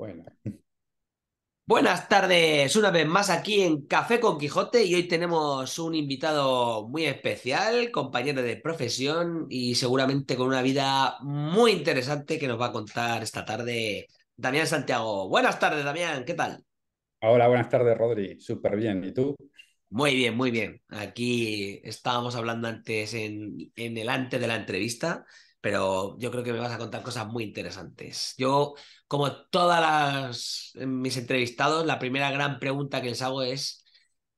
Bueno. Buenas tardes, una vez más aquí en Café con Quijote y hoy tenemos un invitado muy especial, compañero de profesión y seguramente con una vida muy interesante que nos va a contar esta tarde Damián Santiago. Buenas tardes, Damián, ¿qué tal? Hola, buenas tardes, Rodri. Súper bien. ¿Y tú? Muy bien, muy bien. Aquí estábamos hablando antes en, en el antes de la entrevista pero yo creo que me vas a contar cosas muy interesantes. Yo, como todas eh, mis entrevistados, la primera gran pregunta que les hago es,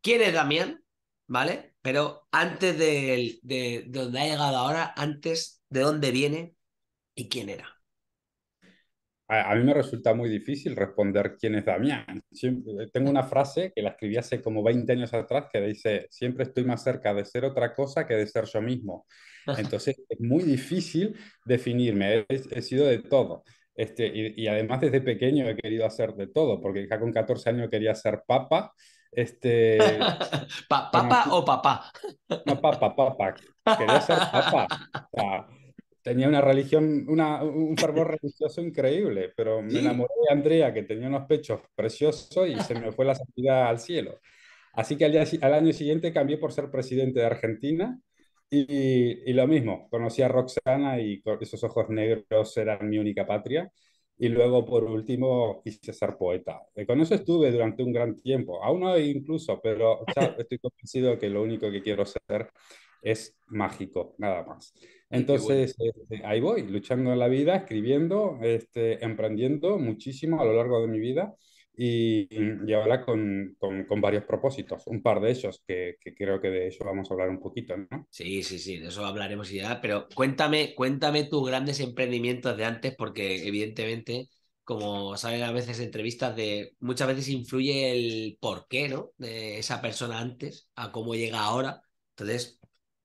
¿quién es Damián? ¿Vale? Pero antes de, donde ha llegado ahora, antes de dónde viene y quién era. A, mí me resulta muy difícil responder quién es Damián. Eh, tengo una frase que la escribí hace como 20 años atrás que dice, siempre estoy más cerca de ser otra cosa que de ser yo mismo. Entonces es muy difícil definirme, he, sido de todo. Este, y, además desde pequeño he querido hacer de todo, porque ya con 14 años quería ser papa. Este, ¿Papa o papá? No, papa, papa. Quería ser papa. tenía una religión, una, un fervor religioso increíble, pero me enamoré de Andrea, que tenía unos pechos preciosos y se me fue la salida al cielo. Así que al, al año siguiente cambié por ser presidente de Argentina y, y, lo mismo, conocí a Roxana y esos ojos negros eran mi única patria. Y luego, por último, quise ser poeta. Eh, con eso estuve durante un gran tiempo, aún hoy incluso, pero estoy convencido que lo único que quiero ser es mágico, nada más. Entonces, este, ahí voy, luchando en la vida, escribiendo, este, emprendiendo muchísimo a lo largo de mi vida y, ya con, con, varios propósitos, un par de ellos, que, que, creo que de eso vamos a hablar un poquito, ¿no? Sí, sí, sí, de eso hablaremos ya, pero cuéntame, cuéntame tus grandes emprendimientos de antes, porque evidentemente, como saben a veces entrevistas, de muchas veces influye el porqué, ¿no? De esa persona antes a cómo llega ahora. Entonces,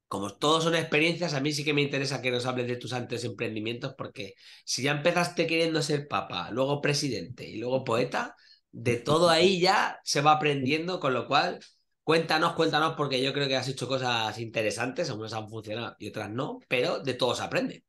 como todos son experiencias, a mí sí que me interesa que nos hables de tus antes emprendimientos, porque si ya empezaste queriendo ser papa, luego presidente y luego poeta, de todo ahí ya se va aprendiendo, con lo cual cuéntanos, cuéntanos, porque yo creo que has hecho cosas interesantes, algunas han funcionado y otras no, pero de todo se aprende.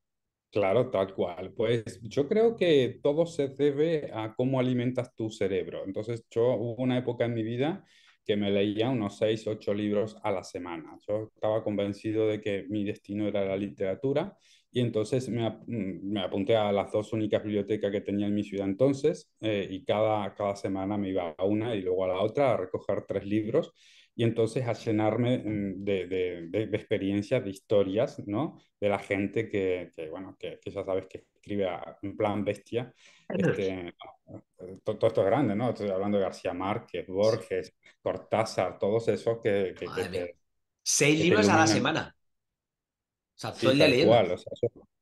Claro, tal cual. Pues yo creo que todo se debe a cómo alimentas tu cerebro. Entonces, yo hubo una época en mi vida que me leía unos seis ocho libros a la semana. Yo estaba convencido de que mi destino era la literatura y entonces me, mm, me, apunté a las dos únicas bibliotecas que tenía en mi ciudad entonces eh, y cada, cada semana me iba a una y luego a la otra a recoger tres libros y entonces a llenarme mm, de, de, de, experiencias, de historias, ¿no? De la gente que, que bueno, que, ya sabes que escribe en plan bestia. Este, eh, todo, esto es grande, ¿no? Estoy hablando de García Márquez, Borges, Cortázar, todos esos que... que Seis libros a la semana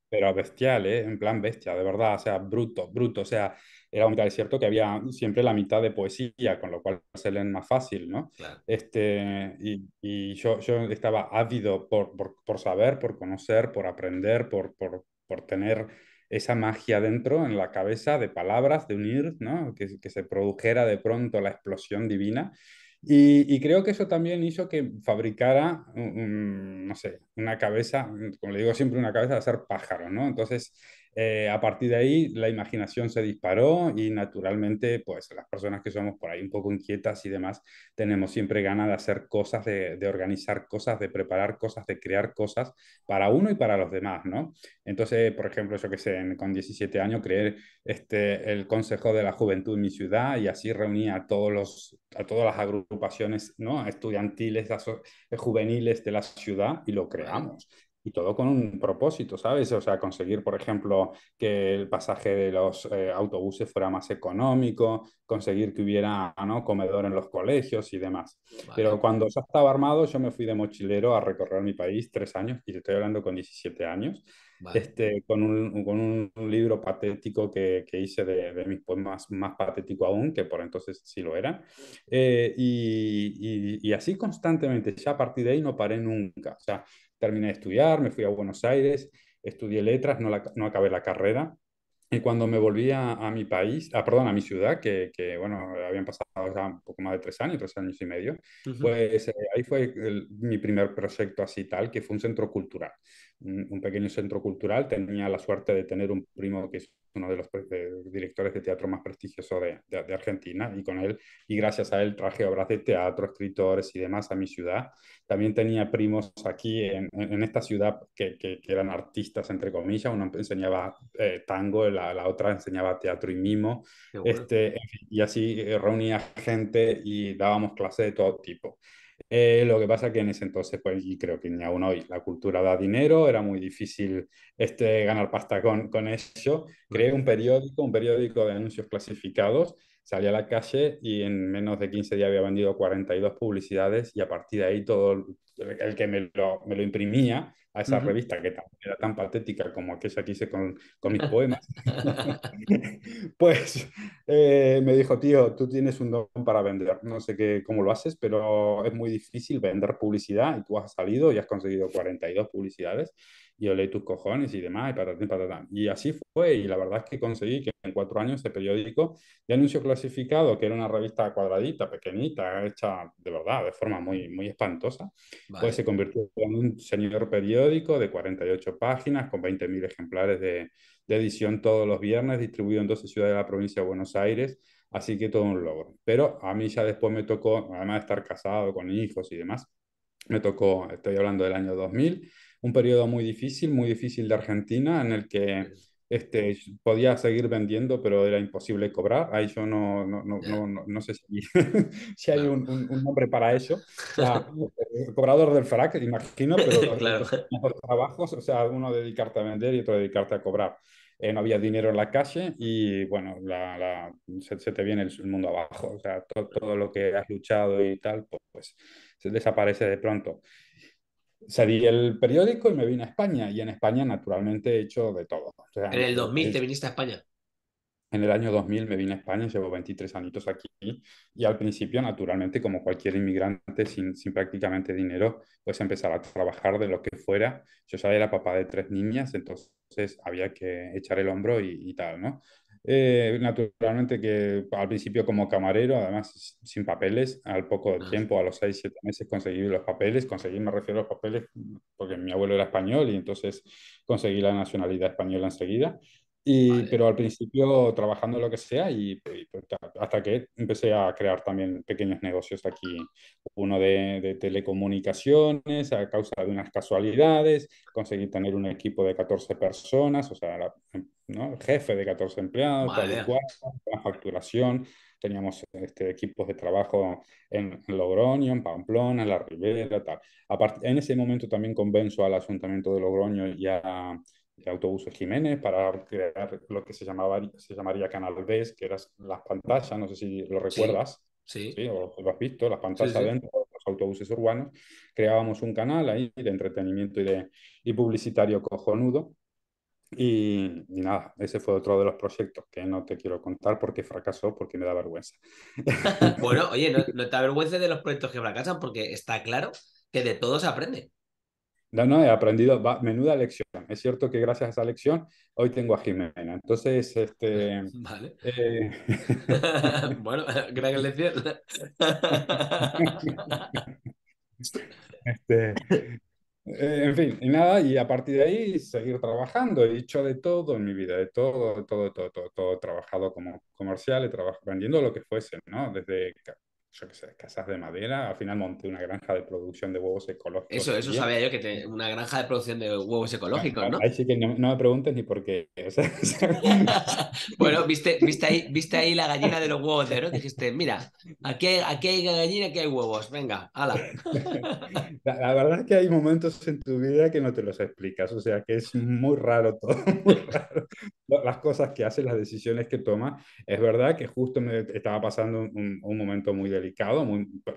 pero bestial, ¿eh? En plan bestia, de verdad, o sea, bruto, bruto, o sea, era un tal cierto que había siempre la mitad de poesía, con lo cual se leen más fácil, ¿no? Este, y, yo, yo, estaba ávido por, saber, por conocer, por aprender, por, por, tener esa magia dentro, en la cabeza, de palabras, de unir, ¿no? Que, que se produjera de pronto la explosión divina. Y, creo que eso también hizo que fabricara, no sé, una cabeza, como le digo siempre, una cabeza de ser pájaro, ¿no? Entonces, eh, a partir de ahí, la imaginación se disparó y naturalmente, pues las personas que somos por ahí un poco inquietas y demás, tenemos siempre ganas de hacer cosas, de, organizar cosas, de preparar cosas, de crear cosas para uno y para los demás, ¿no? Entonces, por ejemplo, yo que sé, con 17 años creé este, el Consejo de la Juventud en mi ciudad y así reunía a, todos los, a todas las agrupaciones ¿no? estudiantiles, juveniles de la ciudad y lo creamos y todo con un propósito, ¿sabes? O sea, conseguir, por ejemplo, que el pasaje de los eh, autobuses fuera más económico, conseguir que hubiera ¿no? comedor en los colegios y demás. Pero cuando ya estaba armado, yo me fui de mochilero a recorrer mi país tres años, y te estoy hablando con 17 años, este, con, un, con un libro patético que, que hice de, de, mis poemas más patético aún, que por entonces sí lo era. Eh, y, y, y así constantemente, ya a partir de ahí no paré nunca. O sea, terminé de estudiar, me fui a Buenos Aires, estudié letras, no, la, acabé la carrera. Y cuando me volví a, mi país, a ah, perdón, a mi ciudad, que, bueno, habían pasado ya un poco más de tres años, tres años y medio, pues eh, ahí fue mi primer proyecto así tal, que fue un centro cultural, un, un, pequeño centro cultural. Tenía la suerte de tener un primo que es uno de los directores de teatro más prestigioso de, Argentina, y con él, y gracias a él traje obras de teatro, escritores y demás a mi ciudad. También tenía primos aquí en, esta ciudad que, eran artistas, entre comillas, uno enseñaba eh, tango, la, otra enseñaba teatro y mimo, este, y así eh, reunía gente y dábamos clases de todo tipo. Eh, lo que pasa que en ese entonces, pues, y creo que ni aún hoy, la cultura da dinero, era muy difícil este, ganar pasta con, eso. Creé un periódico, un periódico de anuncios clasificados, salí a la calle y en menos de 15 días había vendido 42 publicidades y a partir de ahí todo el que me lo, me lo imprimía esa revista que era tan patética como aquella que hice con, con mis poemas, pues eh, me dijo, tío, tú tienes un don para vender. No sé qué, cómo lo haces, pero es muy difícil vender publicidad y tú has salido y has conseguido 42 publicidades y leí tus cojones y demás, y Y así fue, y la verdad es que conseguí que en cuatro años este periódico de anuncio clasificado, que era una revista cuadradita, pequeñita, hecha de verdad, de forma muy, muy espantosa, pues se convirtió en un señor periódico de 48 páginas, con 20.000 ejemplares de, de edición todos los viernes, distribuido en 12 ciudades de la provincia de Buenos Aires, así que todo un logro. Pero a mí ya después me tocó, además de estar casado con hijos y demás, me tocó, estoy hablando del año 2000, un periodo muy difícil, muy difícil de Argentina, en el que este, podía seguir vendiendo, pero era imposible cobrar. Ahí yo no, no, sé si, hay un, un, nombre para eso eh, cobrador del frac, imagino, pero trabajos, o sea, uno dedicarte a vender y otro dedicarte a cobrar. Eh, no había dinero en la calle y bueno, se, te viene el, mundo abajo. O sea, todo lo que has luchado y tal, pues, se desaparece de pronto cedí el periódico y me vine a España. Y en España, naturalmente, he hecho de todo. en el 2000 te viniste a España. En el año 2000 me vine a España, llevo 23 añitos aquí y al principio, naturalmente, como cualquier inmigrante sin, sin prácticamente dinero, pues empezar a trabajar de lo que fuera. Yo ya era papá de tres niñas, entonces había que echar el hombro y, y tal, ¿no? Eh, naturalmente que al principio como camarero, además sin papeles, al poco ah. tiempo, a los 6, 7 meses conseguí los papeles, conseguí, me refiero a los papeles porque mi abuelo era español y entonces conseguí la nacionalidad española enseguida pero al principio trabajando lo que sea y, pues, hasta que empecé a crear también pequeños negocios aquí. Uno de, telecomunicaciones a causa de unas casualidades, conseguí tener un equipo de 14 personas, o sea, ¿no? jefe de 14 empleados, facturación. Teníamos este, equipos de trabajo en Logroño, en Pamplona, en La Ribera, tal. en ese momento también convenzo al Ayuntamiento de Logroño y a Autobuses Jiménez para crear lo que se, llamaba, se llamaría Canal B, que eran las pantallas, no sé si lo recuerdas. Sí. sí. O lo has visto, las pantallas dentro de los autobuses urbanos. Creábamos un canal ahí de entretenimiento y, de, y publicitario cojonudo. Y, nada, ese fue otro de los proyectos que no te quiero contar porque fracasó, porque me da vergüenza. bueno, oye, no, no te avergüences de los proyectos que fracasan porque está claro que de todos aprende. No, no, he aprendido, menuda lección. Es cierto que gracias a esa lección hoy tengo a Jimena. Entonces, este... Vale. Eh, bueno, gran lección. este, eh, en fin, y nada, y a partir de ahí seguir trabajando. He hecho de todo en mi vida, de todo, de todo, de todo, de todo, todo. He trabajado como comercial, he trabajado vendiendo lo que fuese, ¿no? Desde casas de madera. Al final monté una granja de producción de huevos ecológicos. Eso, eso sabía yo que una granja de producción de huevos ecológicos, ¿no? que no, me preguntes ni por qué. bueno, viste, viste, ahí, la gallina de los huevos de oro. Dijiste, mira, aquí hay, aquí hay gallina, aquí hay huevos. Venga, ala. la, la, verdad es que hay momentos en tu vida que no te los explicas. O sea, que es muy raro todo. Muy raro las cosas que hace, las decisiones que toma. Es verdad que justo me estaba pasando un, momento muy delicado,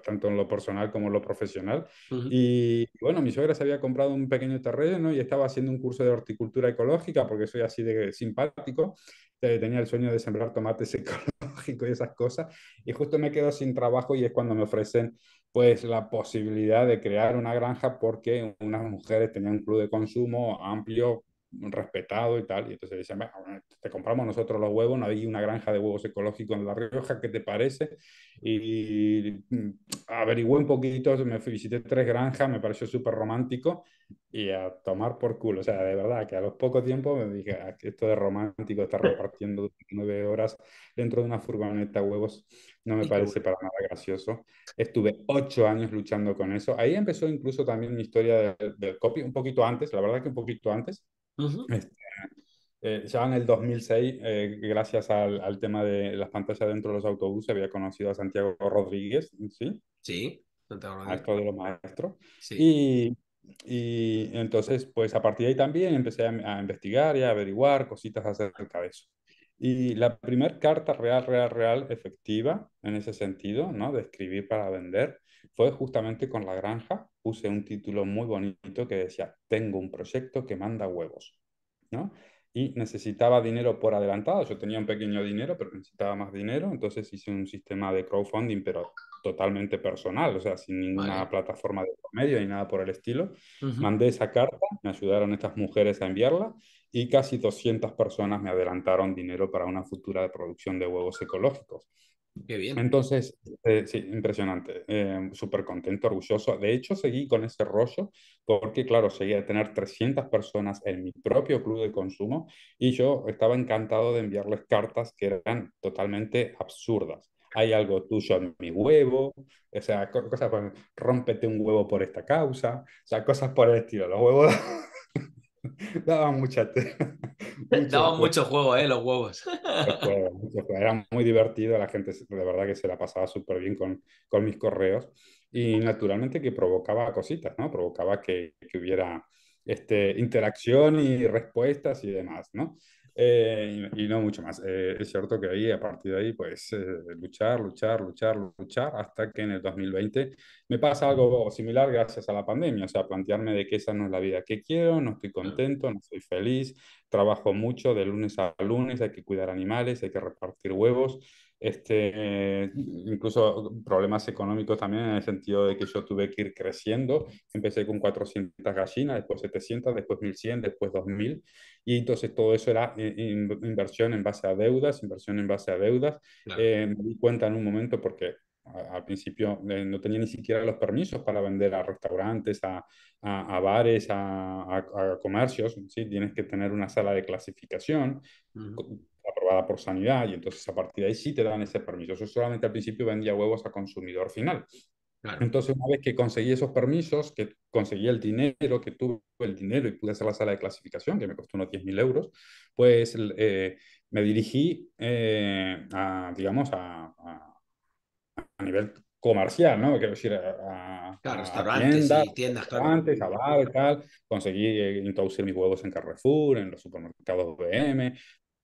tanto en lo personal como en lo profesional. Y bueno, mi suegra se había comprado un pequeño terreno y estaba haciendo un curso de horticultura ecológica, porque soy así de simpático. Eh, tenía el sueño de sembrar tomates ecológicos y esas cosas. Y justo me quedo sin trabajo y es cuando me ofrecen pues la posibilidad de crear una granja porque unas mujeres tenían un club de consumo amplio respetado y tal. Y entonces dicen, te compramos nosotros los huevos, no hay una granja de huevos ecológicos en La Rioja, ¿qué te parece? Y, averigué mm, averigüé un poquito, me visité tres granjas, me pareció súper romántico y a tomar por culo. O sea, de verdad que a los pocos tiempos me dije, ah, esto de romántico, estar repartiendo nueve horas dentro de una furgoneta huevos, no me parece para nada gracioso. Estuve ocho años luchando con eso. Ahí empezó incluso también mi historia del copy, un poquito antes, la verdad que un poquito antes este, eh, ya en el 2006, eh, gracias al, tema de las pantallas dentro de los autobuses, había conocido a Santiago Rodríguez, ¿sí? Sí, Santiago de los maestros. Y, y, entonces, pues a partir de ahí también empecé a, a, investigar y a averiguar cositas acerca de eso. Y la primera carta real, real, real efectiva en ese sentido, ¿no? de escribir para vender, fue justamente con La Granja. Puse un título muy bonito que decía, tengo un proyecto que manda huevos. Y necesitaba dinero por adelantado. Yo tenía un pequeño dinero, pero necesitaba más dinero. Entonces hice un sistema de crowdfunding, pero totalmente personal, o sea, sin ninguna plataforma de medio ni nada por el estilo. Mandé esa carta, me ayudaron estas mujeres a enviarla y casi 200 personas me adelantaron dinero para una futura producción de huevos ecológicos. Qué bien. Entonces, eh, sí, impresionante, eh, súper contento, orgulloso. De hecho, seguí con ese rollo porque, claro, seguía a tener 300 personas en mi propio club de consumo y yo estaba encantado de enviarles cartas que eran totalmente absurdas. Hay algo tuyo en mi huevo, o sea, cosas, rompete un huevo por esta causa, o sea, cosas por el estilo. Los huevos Daba mucha eh, mucho Daba mucho juego, ¿eh? Los huevos. Era muy divertido, la gente de verdad que se la pasaba súper bien con, con mis correos y naturalmente que provocaba cositas, ¿no? Provocaba que, que hubiera este, interacción y respuestas y demás, ¿no? Eh, y, no mucho más. Eh, es cierto que ahí, a partir de ahí, pues eh, luchar, luchar, luchar, luchar, hasta que en el 2020 me pasa algo similar gracias a la pandemia, o sea, plantearme de que esa no es la vida que quiero, no estoy contento, no soy feliz, trabajo mucho de lunes a lunes, hay que cuidar animales, hay que repartir huevos, este, incluso problemas económicos también en el sentido de que yo tuve que ir creciendo. Empecé con 400 gallinas, después 700, después 1100, después 2000. Y entonces todo eso era eh, inversión en base a deudas, inversión en base a deudas. Eh, me di cuenta en un momento porque al principio eh, no tenía ni siquiera los permisos para vender a restaurantes, a, a, bares, a, a comercios. ¿sí? Tienes que tener una sala de clasificación aprobada por sanidad y entonces a partir de ahí sí te dan ese permiso. Eso solamente al principio vendía huevos a consumidor final. Entonces, una vez que conseguí esos permisos, que conseguí el dinero, que tuve el dinero y pude hacer la sala de clasificación, que me costó unos 10.000 euros, pues eh, me dirigí, eh, a, digamos, a, a, nivel comercial, ¿no? Quiero decir, a, restaurantes, tiendas, tiendas restaurantes, a tal. Conseguí eh, introducir mis huevos en Carrefour, en los supermercados BM,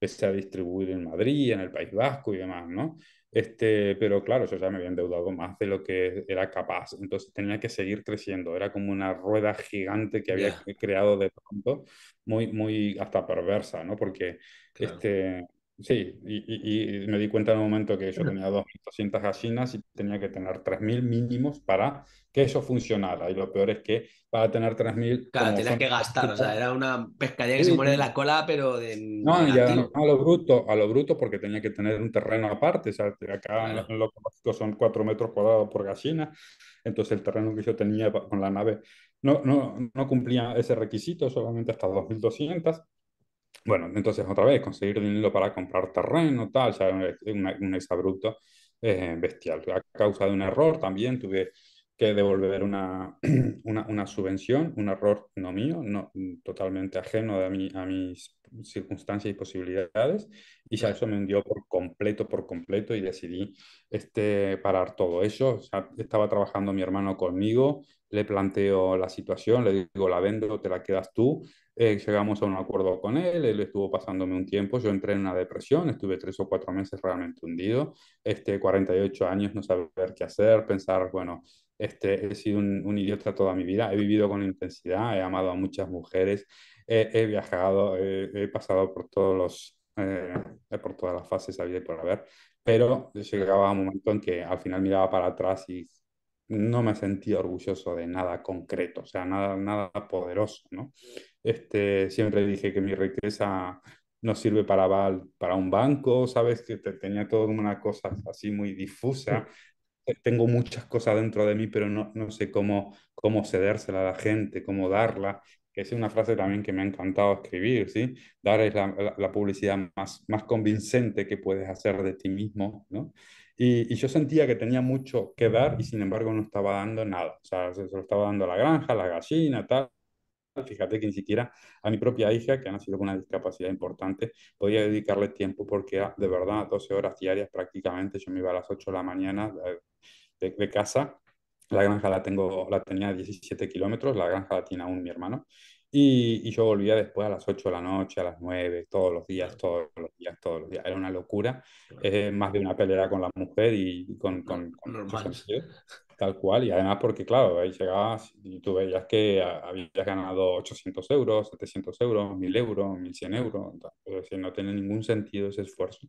se a distribuir en Madrid, en el País Vasco y demás, ¿no? Este, pero claro, yo ya me había endeudado más de lo que era capaz, entonces tenía que seguir creciendo, era como una rueda gigante que había creado de pronto, muy, muy hasta perversa, ¿no? Porque este, Sí, y, me di cuenta en un momento que yo tenía 2.200 gallinas y tenía que tener 3.000 mínimos para que eso funcionara. Y lo peor es que para tener 3.000... Claro, tenías que gastar, o sea, era una pescadilla que se muere de la cola, pero de... No, a, lo bruto, a lo bruto porque tenía que tener un terreno aparte, o sea, acá en lo básico son 4 metros cuadrados por gallina, entonces el terreno que yo tenía con la nave no, no, no cumplía ese requisito, solamente hasta 2.200. Bueno, entonces otra vez, conseguir dinero para comprar terreno, tal, ya un exabrupto eh, bestial. A causa de un error también tuve que devolver una, una, subvención, un error no mío, no, totalmente ajeno de mi, a mis circunstancias y posibilidades, y ya eso me hundió por completo, por completo, y decidí este, parar todo eso. estaba trabajando mi hermano conmigo, le planteo la situación, le digo, la vendo, te la quedas tú, eh, llegamos a un acuerdo con él, él estuvo pasándome un tiempo, yo entré en una depresión, estuve tres o cuatro meses realmente hundido, este, 48 años, no saber qué hacer, pensar, bueno, este, he sido un, idiota toda mi vida, he vivido con intensidad, he amado a muchas mujeres, he viajado, he pasado por todos los... Eh, por todas las fases vida y por haber, pero llegaba un momento en que al final miraba para atrás y no me sentía orgulloso de nada concreto, o sea, nada, nada poderoso, ¿no? Este, siempre dije que mi riqueza no sirve para, para un banco, ¿sabes? Que te, tenía toda una cosa así muy difusa. Tengo muchas cosas dentro de mí, pero no, no sé cómo, cómo cedérsela a la gente, cómo darla. Que es una frase también que me ha encantado escribir, ¿sí? Dar es la, la, publicidad más, más convincente que puedes hacer de ti mismo, ¿no? Y, y, yo sentía que tenía mucho que dar y sin embargo no estaba dando nada. O sea, se lo estaba dando a la granja, a la gallina, tal, Fíjate que ni siquiera a mi propia hija, que ha nacido con una discapacidad importante, podía dedicarle tiempo porque de verdad 12 horas diarias prácticamente. Yo me iba a las 8 de la mañana de, casa. La granja la, tengo, la tenía a 17 kilómetros, la granja la tiene aún mi hermano. Y, yo volvía después a las 8 de la noche, a las 9, todos los días, todos los días, todos los días. Era una locura, más de una pelea con la mujer y con... con, con, con Tal cual, y además porque, claro, ahí llegabas y tú veías que habías ganado 800 euros, 700 euros, 1000 euros, 1100 euros, decir, eh, no tiene ningún sentido ese esfuerzo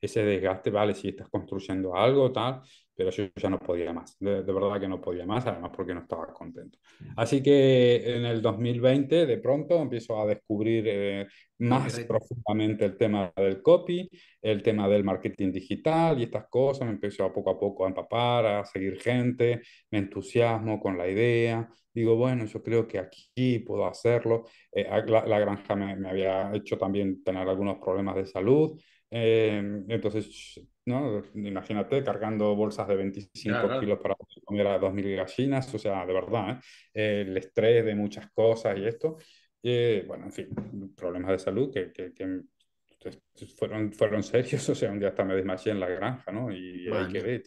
ese desgaste, vale, si estás construyendo algo, tal, pero yo ya no podía más, de, verdad que no podía más, además porque no estaba contento. Así que en el 2020 de pronto empiezo a descubrir eh, más profundamente el tema del copy, el tema del marketing digital y estas cosas, me empiezo a poco a poco a empapar, a seguir gente, me entusiasmo con la idea, digo, bueno, yo creo que aquí puedo hacerlo. Eh, la, granja me, me había hecho también tener algunos problemas de salud, Em, entonces, ¿no? imagínate cargando bolsas de 25 kilos para comer a 2.000 gallinas, o sea, de verdad, ¿eh? Eh, el estrés de muchas cosas y esto. Eh, bueno, en fin, problemas de salud que, que, fueron, fueron serios, o sea, un día hasta me desmayé en la granja, ¿no? Y, hay ahí quedé,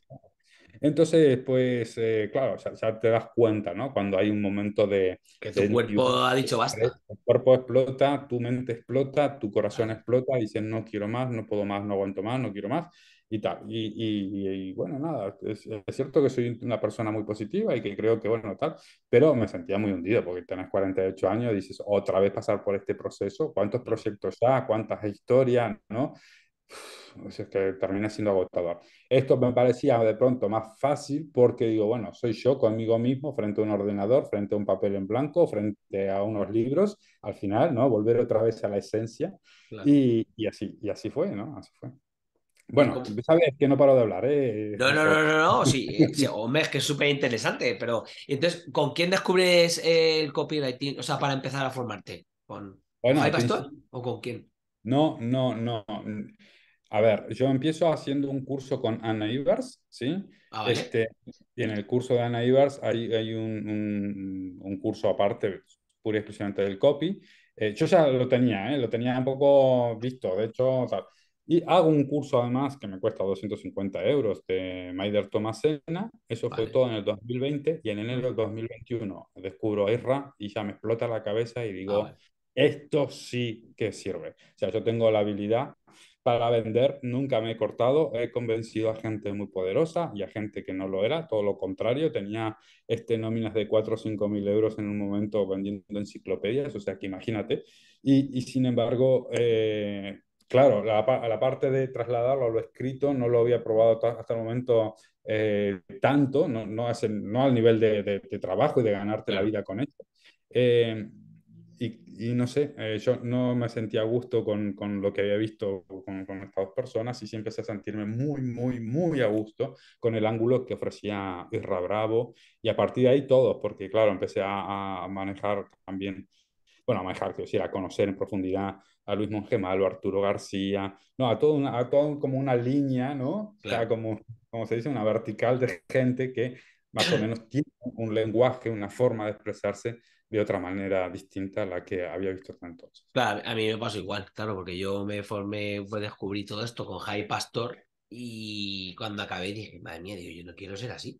entonces, pues, eh, claro, ya, te das cuenta, ¿no? Cuando hay un momento de... Que tu cuerpo ha dicho basta. Tu cuerpo explota, tu mente explota, tu corazón explota, dices no quiero más, no puedo más, no aguanto más, no quiero más, y tal. Y, bueno, nada, es, cierto que soy una persona muy positiva y que creo que, bueno, tal, pero me sentía muy hundido porque tenés 48 años, dices, otra vez pasar por este proceso, ¿cuántos proyectos ya? ¿Cuántas historias? ¿No? o que termina siendo agotador. Esto me parecía de pronto más fácil porque digo, bueno, soy yo conmigo mismo frente a un ordenador, frente a un papel en blanco, frente a unos libros, al final, ¿no? Volver otra vez a la esencia y, y, así, y así fue, ¿no? Así fue. Bueno, sabes que no paro de hablar, ¿eh? No, no, no, no, no. sí, o hombre, es que es súper interesante, pero entonces, ¿con quién descubres el copywriting? O sea, para empezar a formarte, ¿con bueno, Pastor o con quién? No, no, no a ver, yo empiezo haciendo un curso con Ana Ivers, ¿sí? Ah, este, y en el curso de Ana Ivers hay, hay un, un, curso aparte, pura y exclusivamente del copy. Eh, yo ya lo tenía, ¿eh? lo tenía un poco visto, de hecho, Y hago un curso además que me cuesta 250 euros de Maider Tomasena. Eso fue todo en el 2020 y en enero del 2021 descubro a y ya me explota la cabeza y digo, ah, esto sí que sirve. O sea, yo tengo la habilidad para vender nunca me he cortado, he convencido a gente muy poderosa y a gente que no lo era, todo lo contrario, tenía este, nóminas de 4 o 5 mil euros en un momento vendiendo enciclopedias, o sea que imagínate, y, sin embargo... Eh, claro, a la parte de trasladarlo a lo escrito no lo había probado hasta el momento eh, tanto, no, no, no, al nivel de, trabajo y de ganarte la vida con esto y, no sé, eh, yo no me sentía a gusto con, con lo que había visto con, estas dos personas y sí empecé a sentirme muy, muy, muy a gusto con el ángulo que ofrecía Irra Bravo y a partir de ahí todos, porque claro, empecé a, manejar también, bueno, a manejar, quiero decir, a conocer en profundidad a Luis Malo, a Arturo García, no, a todo, una, a todo como una línea, ¿no? O sea, como, como se dice, una vertical de gente que más o menos tiene un lenguaje, una forma de expresarse de otra manera distinta a la que había visto tantos Claro, a mí me pasó igual, claro, porque yo me formé, pues descubrí todo esto con Jai Pastor y cuando acabé dije, madre mía, yo no quiero ser así.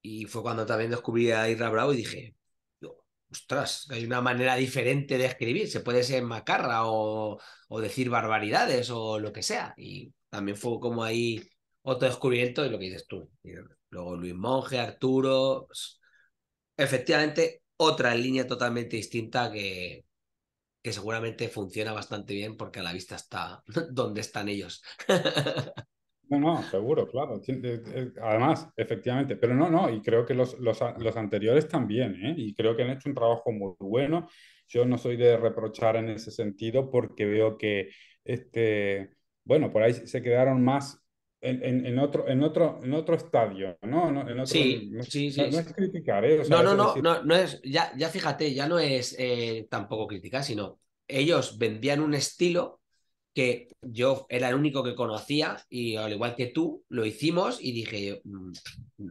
Y fue cuando también descubrí a Irra Bravo y dije, ostras, hay una manera diferente de escribir, se puede ser macarra o, o decir barbaridades o lo que sea. Y también fue como ahí otro descubrimiento de lo que dices tú. luego Luis Monge, Arturo. Pues, efectivamente, otra línea totalmente distinta que, que seguramente funciona bastante bien porque a la vista está donde están ellos. No, no, seguro, claro. Eh, eh, además, efectivamente, pero no, no, y creo que los, los, anteriores también, ¿eh? y creo que han hecho un trabajo muy bueno. Yo no soy de reprochar en ese sentido porque veo que, este, bueno, por ahí se quedaron más en, otro, en, otro, en otro estadio, ¿no? sí, no, es criticar, no, no, no, no, es, ya, ya fíjate, ya no es eh, tampoco criticar, sino ellos vendían un estilo que yo era el único que conocía y al igual que tú, lo hicimos y dije, mm,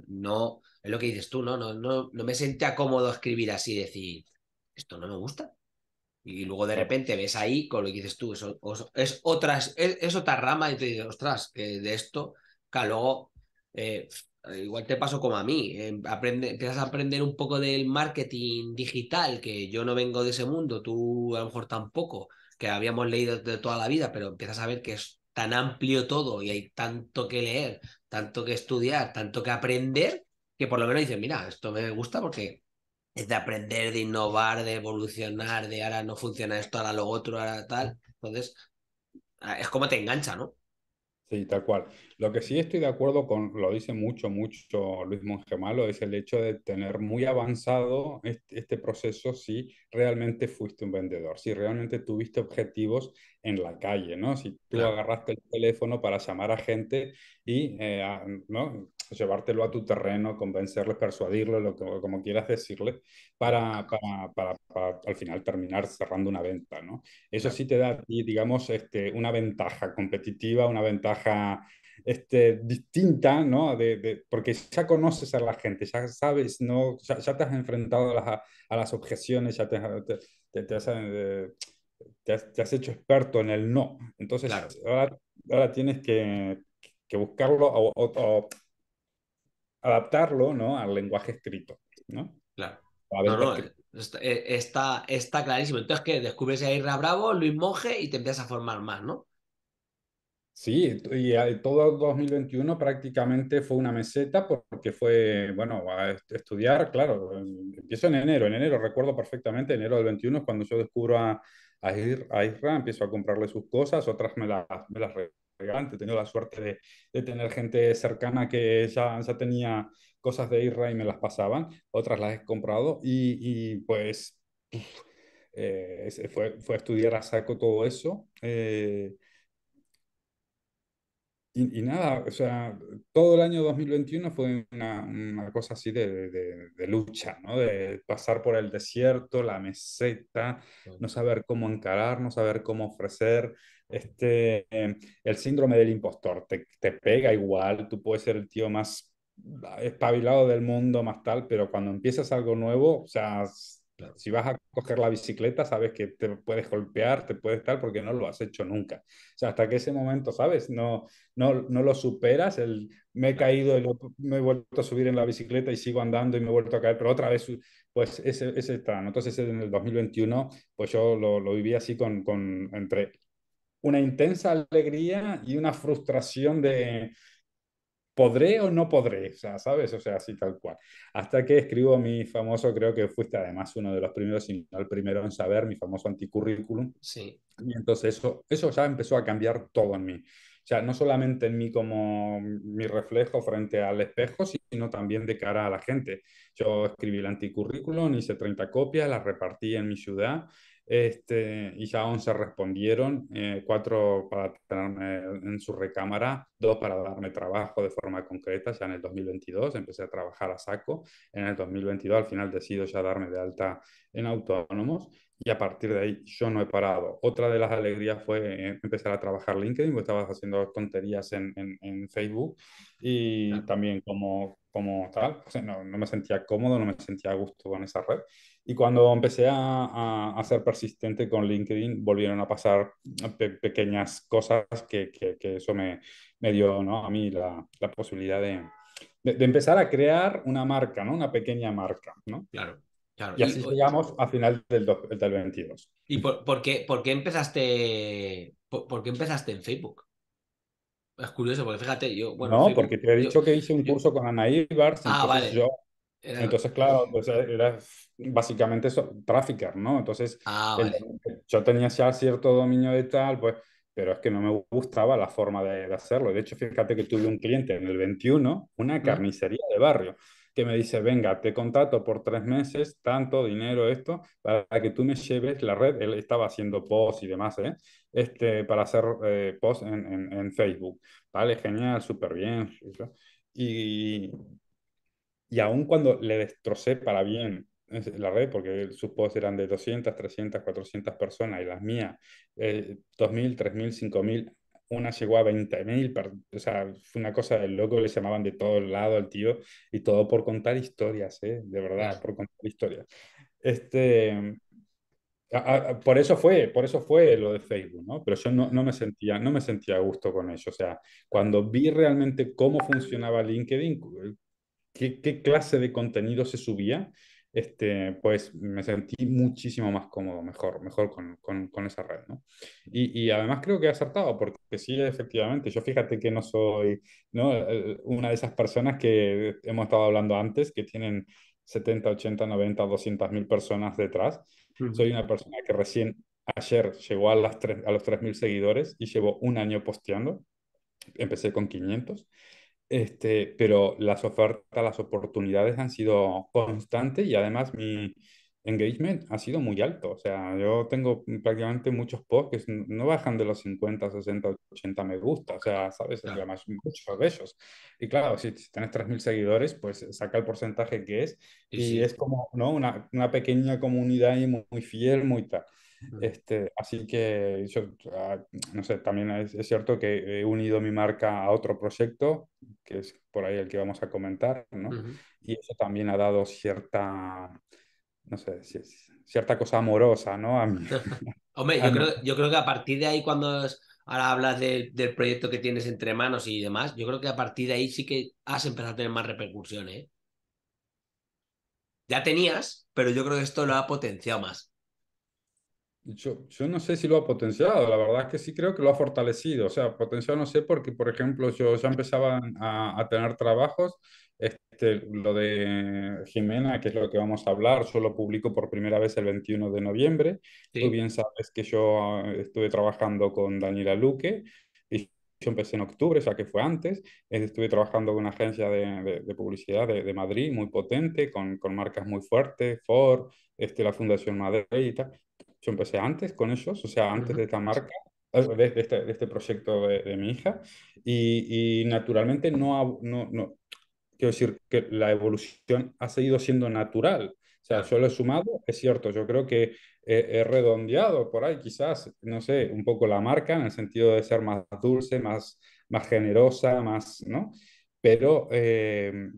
no, es lo que dices tú, no, no, no, no me sentía cómodo escribir así, decir, esto no me gusta. Y luego de repente ves ahí con lo que dices tú, eso, es, otra, rama y te dices, ostras, eh, de esto, que luego eh, igual te paso como a mí, eh, empiezas a aprender un poco del marketing digital, que yo no vengo de ese mundo, tú a lo mejor tampoco, que habíamos leído de toda la vida, pero empiezas a ver que es tan amplio todo y hay tanto que leer, tanto que estudiar, tanto que aprender, que por lo menos dices, mira, esto me gusta porque es de aprender, de innovar, de evolucionar, de ahora no funciona esto, ahora lo otro, ahora tal. Entonces, es como te engancha, ¿no? Sí, tal cual. Lo que sí estoy de acuerdo con, lo dice mucho, mucho Luis Mongemalo, es el hecho de tener muy avanzado este, proceso si realmente fuiste un vendedor, si realmente tuviste objetivos en la calle, ¿no? Si tú agarraste el teléfono para llamar a gente y, eh, ¿no? Pues, llevártelo a tu terreno, convencerle, persuadirle, lo que, como quieras decirles, para, para, para, al final terminar cerrando una venta. ¿no? Eso sí te da, digamos, este, una ventaja competitiva, una ventaja este, distinta, ¿no? De, porque ya conoces a la gente, ya sabes, ¿no? ya, te has enfrentado a las, a las objeciones, ya eh, te, has, te, has, hecho experto en el no. Entonces, ahora, tienes que, que buscarlo o, o, adaptarlo ¿no? al lenguaje escrito. ¿no? Claro. Eh, está, está clarísimo. Entonces, que descubres a Ira Bravo, Luis Monge y te empiezas a formar más, ¿no? Sí, y todo 2021 prácticamente fue una meseta porque fue, bueno, a estudiar, claro, empiezo en enero, en enero, recuerdo perfectamente, enero del 21 es cuando yo descubro a, a, Isra, empiezo a comprarle sus cosas, otras me las, me las He tenido la suerte de, de tener gente cercana que ya, ya tenía cosas de Irra y me las pasaban, otras las he comprado y, y pues eh, fue, fue, estudiar a saco todo eso. Eh, y, nada, o sea, todo el año 2021 fue una, una cosa así de, de, de, lucha, ¿no? De pasar por el desierto, la meseta, no saber cómo encarar, no saber cómo ofrecer, este, el síndrome del impostor te, pega igual, tú puedes ser el tío más espabilado del mundo, más tal, pero cuando empiezas algo nuevo, o sea, si vas a coger la bicicleta, sabes que te puedes golpear, te puedes tal, porque no lo has hecho nunca. O sea, hasta que ese momento, ¿sabes? No, no, no lo superas. El, me he caído, y me he vuelto a subir en la bicicleta y sigo andando y me he vuelto a caer, pero otra vez, pues ese, ese está. Entonces, en el 2021, pues yo lo, lo viví así con, con entre una intensa alegría y una frustración de podré o no podré, o sea, ¿sabes? O sea, así tal cual. Hasta que escribo mi famoso, creo que fuiste además uno de los primeros, si el primero en saber, mi famoso anticurrículum. Sí. Y entonces eso, eso ya empezó a cambiar todo en mí. O sea, no solamente en mí como mi reflejo frente al espejo, sino también de cara a la gente. Yo escribí el anticurrículum, hice 30 copias, las repartí en mi ciudad este, y ya se respondieron, eh, cuatro para tenerme en su recámara, dos para darme trabajo de forma concreta, ya en el 2022 empecé a trabajar a saco, en el 2022 al final decido ya darme de alta en autónomos y a partir de ahí yo no he parado. Otra de las alegrías fue eh, empezar a trabajar LinkedIn, porque estabas haciendo tonterías en, en, Facebook y también como, como tal, no, no me sentía cómodo, no me sentía a gusto con esa red y cuando empecé a, a, ser persistente con LinkedIn, volvieron a pasar mm, pequeñas cosas que, que, que eso me, me, dio ¿no? a mí la, la posibilidad de, de, empezar a crear una marca, ¿no? una pequeña marca. ¿no? Claro, claro. Y así llegamos al final del, 2022. del 22. ¿Y por, qué, por qué empezaste, por, qué empezaste en Facebook? Es curioso, porque fíjate, yo... Bueno, no, porque te he dicho que hice un curso con Ana Ibarz, ah, yo entonces, claro, pues eh, era básicamente eso, trafficker, ¿no? Entonces, ah, yo tenía ya cierto dominio de tal, pues, pero es que no me gustaba la forma de, hacerlo. De hecho, fíjate que tuve un cliente en el 21, una carnicería de barrio, que me dice, venga, te contrato por tres meses, tanto dinero, esto, para que tú me lleves la red. Él estaba haciendo posts y demás, ¿eh? Este, para hacer eh, posts en, en, en, Facebook. Vale, genial, súper bien. Y y aun cuando le destrocé para bien la red, porque sus posts eran de 200, 300, 400 personas y las mías, 2.000, 3.000, 5.000, una llegó a 20.000, o sea, fue una cosa del loco, le llamaban de el lado al tío y todo por contar historias, eh, de verdad, por contar historias. Este, por eso fue, por eso fue lo de Facebook, ¿no? Pero yo no, me sentía, no me sentía a gusto con ello. O sea, cuando vi realmente cómo funcionaba LinkedIn, qué, clase de contenido se subía, este, pues me sentí muchísimo más cómodo, mejor, mejor con, con, con esa red, ¿no? Y, y, además creo que he acertado, porque sí, efectivamente, yo fíjate que no soy ¿no? Eh, una de esas personas que hemos estado hablando antes, que tienen 70, 80, 90, 200 mil personas detrás. Soy una persona que recién ayer llegó a, las a los 3 mil seguidores y llevo un año posteando. Empecé con 500 este, pero las ofertas, las oportunidades han sido constantes y además mi engagement ha sido muy alto. O sea, yo tengo prácticamente muchos posts que no bajan de los 50, 60, 80 me gusta. O sea, sabes, claro. además, muchos de ellos. Y claro, si, tenés tienes 3.000 seguidores, pues eh, saca el porcentaje que es. Y, es como, ¿no? Una, una pequeña comunidad y muy fiel, muy tal. Mm. Este, así que yo, ah, no sé, también es, cierto que he unido mi marca a otro proyecto, que es por ahí el que vamos a comentar, ¿no? Y eso también ha dado cierta, no sé, cierta cosa amorosa, ¿no? Hombre, yo, creo, yo creo que a partir de ahí cuando... ahora hablas del proyecto que tienes entre manos y demás, yo creo que a partir de ahí sí que has empezado a tener más repercusiones. ¿eh? Ya tenías, pero yo creo que esto lo ha potenciado más yo, no sé si lo ha potenciado, la verdad es que sí creo que lo ha fortalecido. O sea, potenciado no sé porque, por ejemplo, yo ya empezaba a, tener trabajos. Este, lo de Jimena, que es lo que vamos a hablar, yo lo publico por primera vez el 21 de noviembre. Tú bien sabes que yo ah, estuve trabajando con Daniela Luque y yo empecé en octubre, o sea que fue antes. Estuve trabajando con una agencia de, publicidad de, Madrid muy potente, con, con marcas muy fuertes, Ford, este, la Fundación Madrid y tal yo empecé antes con ellos, o sea, antes de esta marca, eh, este, de, este, proyecto de, mi hija, y, naturalmente no, no, quiero decir que la evolución ha seguido siendo natural. O sea, yo lo he sumado, es cierto, yo creo que he, redondeado por ahí quizás, no sé, un poco la marca en el sentido de ser más dulce, más, más generosa, más, ¿no? Pero eh,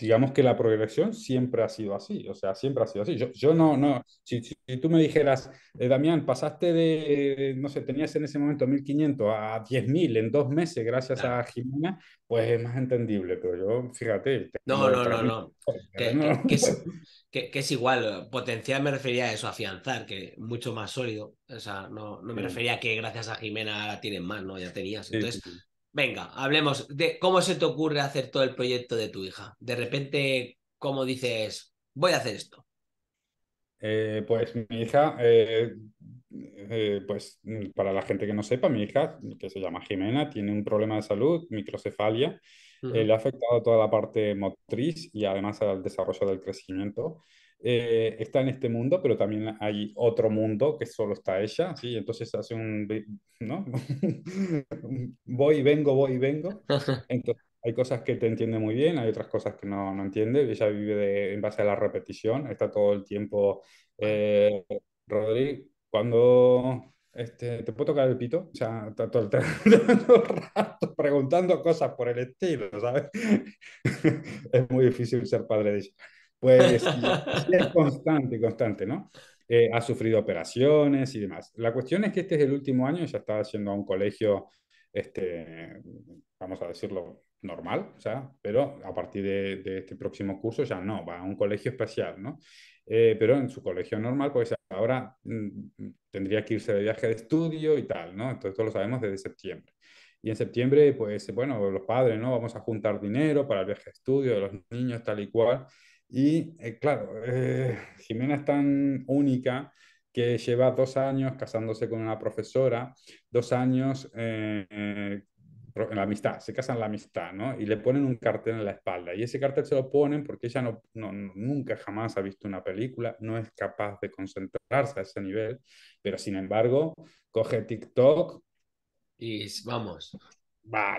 digamos que la progresión siempre ha sido así, o sea, siempre ha sido así. Yo, yo no, no, si, tú me dijeras, eh, Damián, pasaste de, no sé, tenías en ese momento 1.500 a 10.000 en dos meses gracias a Jimena, pues es más entendible, pero yo, fíjate. No, no, no, pues, no. Que, es, igual, potencial me refería a eso, afianzar, que mucho más sólido, o sea, no, no me refería a que gracias a Jimena ahora tienen más, ¿no? Ya tenías. Entonces, Venga, hablemos de cómo se te ocurre hacer todo el proyecto de tu hija. De repente, ¿cómo dices, voy a hacer esto? Eh, pues mi hija, eh, eh, pues para la gente que no sepa, mi hija, que se llama Jimena, tiene un problema de salud, microcefalia. le ha afectado toda la parte motriz y además al desarrollo del crecimiento. Eh, está en este mundo, pero también hay otro mundo que solo está ella, ¿sí? Entonces hace un, ¿no? voy y vengo, voy y vengo. Entonces hay cosas que te entiende muy bien, hay otras cosas que no, no entiende. Ella vive en base a la repetición, está todo el tiempo. Eh, cuando este, ¿te puedo tocar el pito? O sea, está todo el rato preguntando cosas por el estilo, ¿sabes? es muy difícil ser padre de ella. Pues es constante, constante, ¿no? Eh, ha sufrido operaciones y demás. La cuestión es que este es el último año, ya está haciendo a un colegio, este, vamos a decirlo, normal, o sea, pero a partir de, este próximo curso ya no, va a un colegio especial, ¿no? Eh, pero en su colegio normal, pues ahora mm, mm, tendría que irse de viaje de estudio y tal, ¿no? Entonces, todo lo sabemos desde septiembre. Y en septiembre, pues, bueno, los padres, ¿no? Vamos a juntar dinero para el viaje de estudio de los niños, tal y cual. Y eh, claro, eh, Jimena es tan única que lleva dos años casándose con una profesora, dos años eh, en la amistad, se casan en la amistad, ¿no? Y le ponen un cartel en la espalda. Y ese cartel se lo ponen porque ella nunca jamás ha visto una película, no es capaz de concentrarse a ese nivel, pero sin embargo, coge TikTok. Y vamos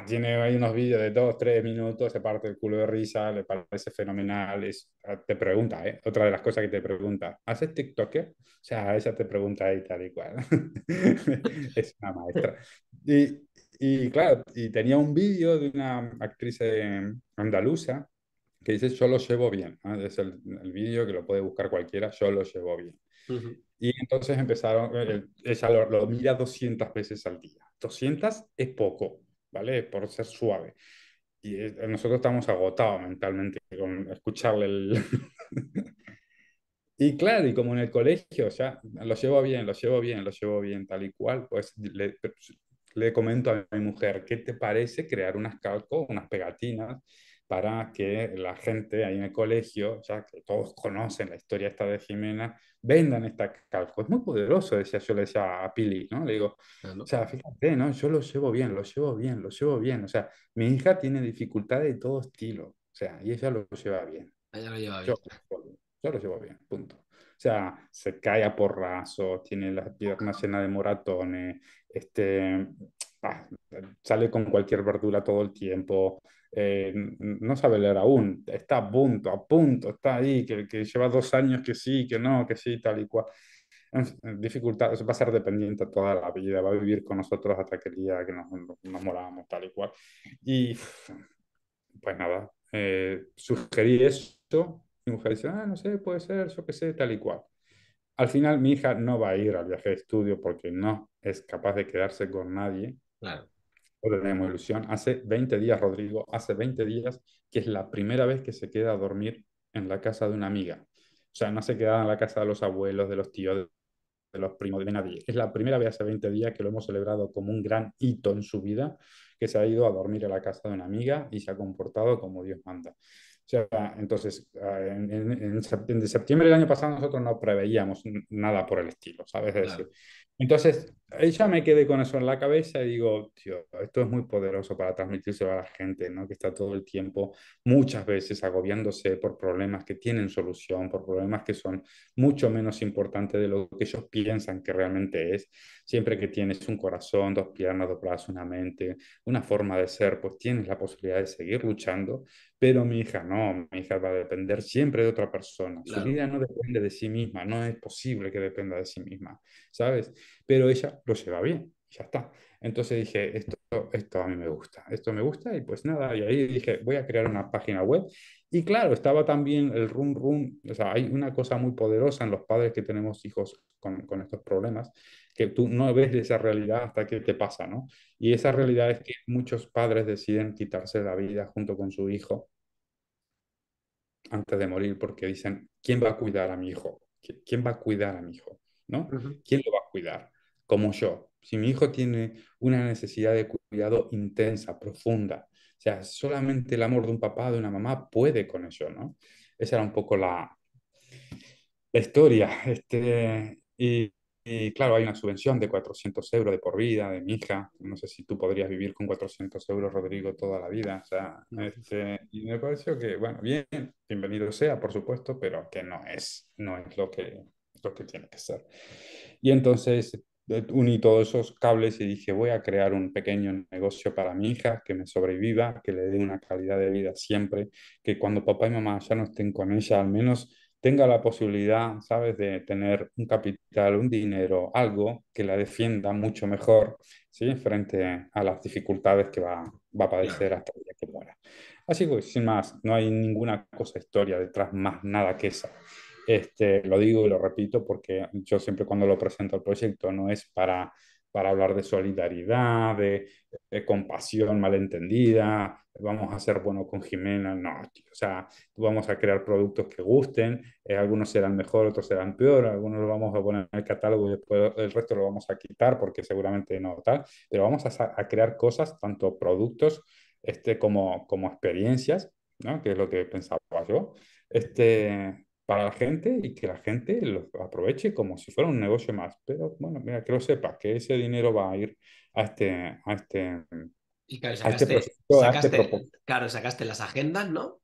tiene ahí unos vídeos de dos, tres minutos, se parte el culo de risa, le parece fenomenal. Es, ah, te pregunta, ¿eh? Otra de las cosas que te pregunta, ¿haces TikTok? O sea, ella te pregunta ahí tal y cual. es una maestra. Y, y, claro, y tenía un vídeo de una actriz eh, andaluza que dice, yo lo llevo bien. Es el, vídeo que lo puede buscar cualquiera, yo lo llevo bien. Y entonces empezaron, ella lo mira 200 veces al día. 200 es poco, ¿vale? Por ser suave. Y eh, nosotros estamos agotados mentalmente con escucharle el... y claro, y como en el colegio, o sea, lo llevo bien, lo llevo bien, lo llevo bien, tal y cual, pues le, comento a mi mujer, ¿qué te parece crear unas calcos, unas pegatinas? para que la gente ahí en el colegio, ya que todos conocen la historia esta de Jimena, vendan esta calco. Es muy poderoso, decía yo, le decía a Pili, ¿no? Le digo, o sea, fíjate, ¿no? Yo lo llevo bien, lo llevo bien, lo llevo bien. O sea, mi hija tiene dificultades de todo estilo, o sea, y ella lo lleva bien. Ella lo lleva bien. Yo, lo llevo bien, punto. O sea, se cae a porrazos, tiene las piernas llenas de moratones, este, ah, sale con cualquier verdura todo el tiempo, eh, no sabe leer aún, está a punto, a punto, está ahí, que, lleva dos años que sí, que no, que sí, tal y cual. dificultad, va a ser dependiente toda la vida, va a vivir con nosotros hasta aquel día que nos, nos moramos, tal y cual. Y pues nada, eh, sugerí esto mi mujer dice, ah, no sé, puede ser, eso que sé, tal y cual. Al final mi hija no va a ir al viaje de estudio porque no es capaz de quedarse con nadie. Claro tenemos ilusión. Hace 20 días, Rodrigo, hace 20 días que es la primera vez que se queda a dormir en la casa de una amiga. O sea, no se queda en la casa de los abuelos, de los tíos, de los primos, de nadie. Es la primera vez hace 20 días que lo hemos celebrado como un gran hito en su vida, que se ha ido a dormir a la casa de una amiga y se ha comportado como Dios manda. O sea, entonces, ah, en, septiembre del año pasado nosotros no preveíamos nada por el estilo, ¿sabes? Es decir, entonces, ella me quedé con eso en la cabeza y digo, tío, esto es muy poderoso para transmitirse a la gente, ¿no? Que está todo el tiempo, muchas veces, agobiándose por problemas que tienen solución, por problemas que son mucho menos importantes de lo que ellos piensan que realmente es. Siempre que tienes un corazón, dos piernas, dos brazos, una mente, una forma de ser, pues tienes la posibilidad de seguir luchando pero mi hija no, mi hija va a depender siempre de otra persona. Su vida no depende de sí misma, no es posible que dependa de sí misma, ¿sabes? Pero ella lo lleva bien ya está. Entonces dije, esto, esto a mí me gusta, esto me gusta y pues nada, y ahí dije, voy a crear una página web. Y claro, estaba también el rum rum, o sea, hay una cosa muy poderosa en los padres que tenemos hijos con, con estos problemas, que tú no ves esa realidad hasta que te pasa, ¿no? Y esa realidad es que muchos padres deciden quitarse la vida junto con su hijo antes de morir porque dicen, ¿quién va a cuidar a mi hijo? ¿Quién va a cuidar a mi hijo? ¿No? ¿Quién lo va a cuidar? como yo. Si mi hijo tiene una necesidad de cuidado intensa, profunda, o sea, solamente el amor de un papá, de una mamá puede con eso, ¿no? Esa era un poco la, la historia. Este, y, claro, hay una subvención de 400 euros de por vida de mi hija. No sé si tú podrías vivir con 400 euros, Rodrigo, toda la vida. O sea, este, y me pareció que, bueno, bien, bienvenido sea, por supuesto, pero que no es, no es lo que, lo que tiene que ser. Y entonces uní todos esos cables y dije, voy a crear un pequeño negocio para mi hija, que me sobreviva, que le dé una calidad de vida siempre, que cuando papá y mamá ya no estén con ella, al menos tenga la posibilidad, ¿sabes?, de tener un capital, un dinero, algo que la defienda mucho mejor, ¿sí?, frente a las dificultades que va, va a padecer hasta el día que muera. Así que, sin más, no hay ninguna cosa historia detrás más nada que esa. Este, lo digo y lo repito porque yo siempre cuando lo presento al proyecto no es para, para hablar de solidaridad, de, compasión malentendida, vamos a ser buenos con Jimena, no, o sea, vamos a crear productos que gusten, eh, algunos serán mejor, otros serán peor, algunos los vamos a poner en el catálogo y después el resto lo vamos a quitar porque seguramente no tal, pero vamos a, a crear cosas, tanto productos este, como, como experiencias, ¿no? que es lo que pensaba yo, este, para la gente y que la gente lo aproveche como si fuera un negocio más. Pero bueno, mira, que lo sepas, que ese dinero va a ir a este, a este, claro, este sacaste, este Claro, sacaste las agendas, ¿no?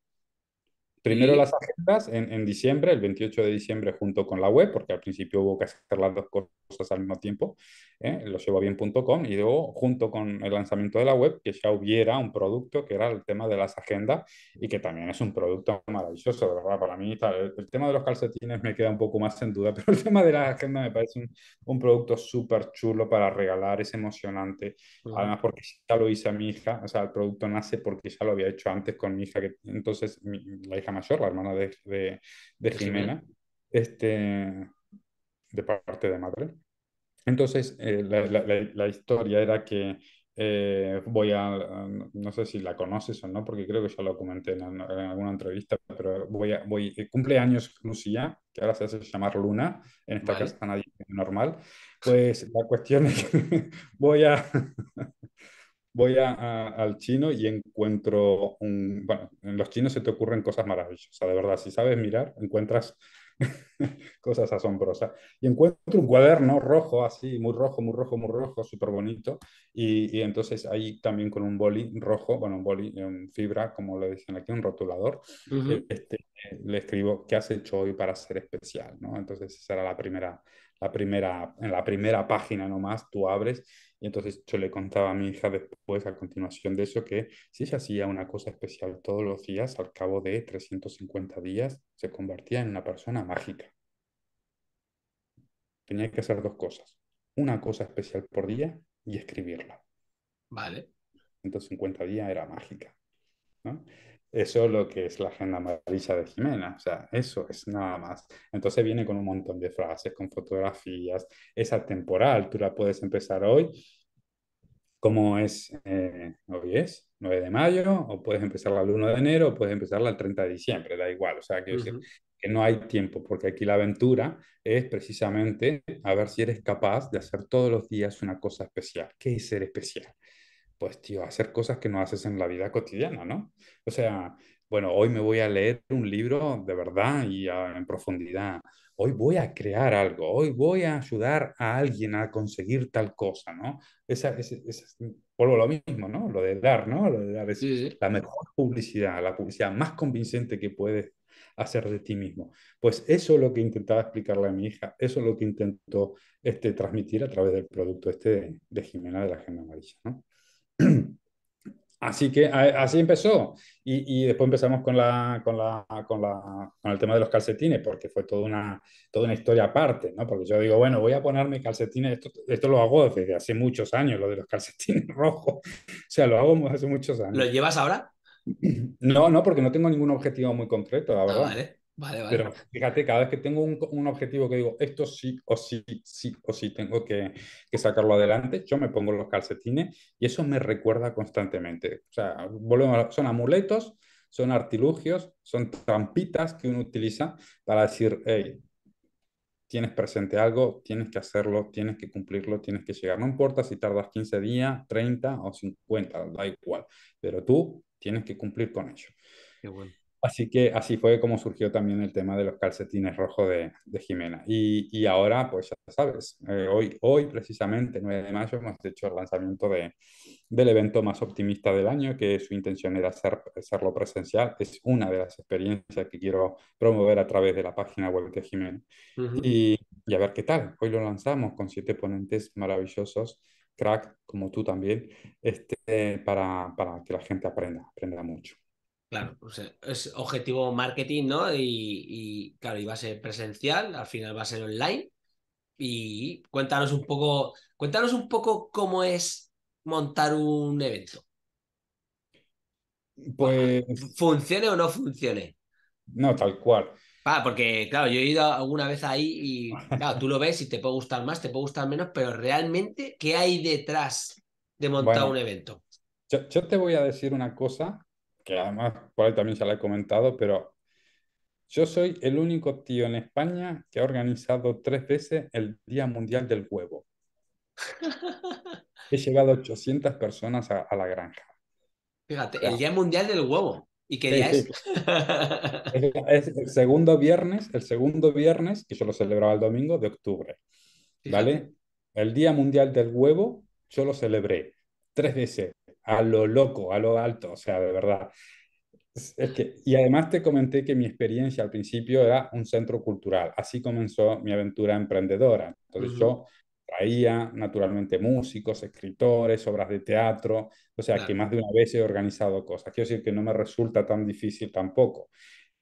Primero las agendas en, en, diciembre, el 28 de diciembre, junto con la web, porque al principio hubo que hacer las dos cosas al mismo tiempo. ¿eh? lo llevo y luego junto con el lanzamiento de la web que ya hubiera un producto que era el tema de las agendas y que también es un producto maravilloso, de verdad, para mí el tema de los calcetines me queda un poco más en duda, pero el tema de las agendas me parece un, producto súper chulo para regalar, es emocionante, además porque ya lo hice a mi hija, o sea, el producto nace porque ya lo había hecho antes con mi hija, que, entonces la hija mayor, la hermana de, de, Jimena, este, de parte de madre. Entonces, eh, la, historia era que eh, voy a, no sé si la conoces o no, porque creo que ya lo comenté en, alguna entrevista, pero voy a, voy, eh, cumple años Lucía, que ahora se hace llamar Luna, en esta casa nadie normal. Pues la cuestión es que voy a... voy al chino y encuentro un... Bueno, en los chinos se te ocurren cosas maravillosas, de verdad. Si sabes mirar, encuentras cosas asombrosas. Y encuentro un cuaderno rojo, así, muy rojo, muy rojo, muy rojo, súper bonito. Y, entonces ahí también con un boli rojo, bueno, un boli en eh, fibra, como le dicen aquí, un rotulador, eh, este, le escribo, ¿qué has hecho hoy para ser especial? ¿no? Entonces esa era la primera, la primera, en la primera página nomás tú abres y entonces yo le contaba a mi hija después, a continuación de eso, que si ella hacía una cosa especial todos los días, al cabo de 350 días, se convertía en una persona mágica. Tenía que hacer dos cosas. Una cosa especial por día y escribirla. Vale. Entonces días era mágica. ¿no? Eso es lo que es la agenda maravillosa de Jimena, o sea, eso es nada más. Entonces viene con un montón de frases, con fotografías, esa atemporal, tú la puedes empezar hoy, como es, eh, hoy es, 9 de mayo, o puedes empezarla el 1 de enero, o puedes empezarla el 30 de diciembre, da igual, o sea, que, que no hay tiempo, porque aquí la aventura es precisamente a ver si eres capaz de hacer todos los días una cosa especial. ¿Qué es ser especial? pues, tío, hacer cosas que no haces en la vida cotidiana, ¿no? O sea, bueno, hoy me voy a leer un libro de verdad y en profundidad. Hoy voy a crear algo, hoy voy a ayudar a alguien a conseguir tal cosa, ¿no? Esa, es, vuelvo a lo mismo, ¿no? Lo de dar, ¿no? Lo de dar la mejor publicidad, la publicidad más convincente que puedes hacer de ti mismo. Pues eso es lo que intentaba explicarle a mi hija, eso es lo que intento este, transmitir a través del producto este de, de Jimena de la Agenda Amarilla, ¿no? Así que así empezó. Y, después empezamos con, la, con, la, con, la, con, el tema de los calcetines, porque fue toda una, toda una historia aparte, ¿no? Porque yo digo, bueno, voy a ponerme calcetines, esto, esto lo hago desde hace muchos años, lo de los calcetines rojos. O sea, lo hago hace muchos años. ¿Lo llevas ahora? No, no, porque no tengo ningún objetivo muy concreto, la ah, verdad. Pero fíjate, cada vez que tengo un, un, objetivo que digo, esto sí o sí, sí o sí tengo que, que, sacarlo adelante, yo me pongo los calcetines y eso me recuerda constantemente. O sea, volvemos son amuletos, son artilugios, son trampitas que uno utiliza para decir, hey, tienes presente algo, tienes que hacerlo, tienes que cumplirlo, tienes que llegar. No importa si tardas 15 días, 30 o 50, da igual, pero tú tienes que cumplir con ello. Qué bueno. Así que así fue como surgió también el tema de los calcetines rojos de, de Jimena. Y, y, ahora, pues ya sabes, eh, hoy, hoy precisamente, 9 de mayo, hemos hecho el lanzamiento del evento más optimista del año, que su intención era hacerlo presencial. Es una de las experiencias que quiero promover a través de la página web de Jimena. y, y a ver qué tal. Hoy lo lanzamos con siete ponentes maravillosos crack como tú también, este, para, para, que la gente aprenda, aprenda mucho. Claro, es objetivo marketing, ¿no? Y, claro, iba va a ser presencial, al final va a ser online. Y cuéntanos un poco, cuéntanos un poco cómo es montar un evento. Pues. ¿Funcione o no funcione? No, tal cual. Ah, porque, claro, yo he ido alguna vez ahí y, claro, tú lo ves y te puede gustar más, te puede gustar menos, pero realmente, ¿qué hay detrás de montar un evento? yo te voy a decir una cosa que además cual también ya la he comentado, pero yo soy el único tío en España que ha organizado tres veces el Día Mundial del Huevo. He llevado 800 personas a, la granja. Fíjate, el Día Mundial del Huevo. ¿Y qué día es? es? el segundo viernes, el segundo viernes, que yo lo celebraba el domingo de octubre. ¿Vale? El Día Mundial del Huevo yo lo celebré tres veces a lo loco, a lo alto, o sea, de verdad. y además te comenté que mi experiencia al principio era un centro cultural, así comenzó mi aventura emprendedora. Entonces yo traía naturalmente músicos, escritores, obras de teatro, o sea que más de una vez he organizado cosas. Quiero decir que no me resulta tan difícil tampoco.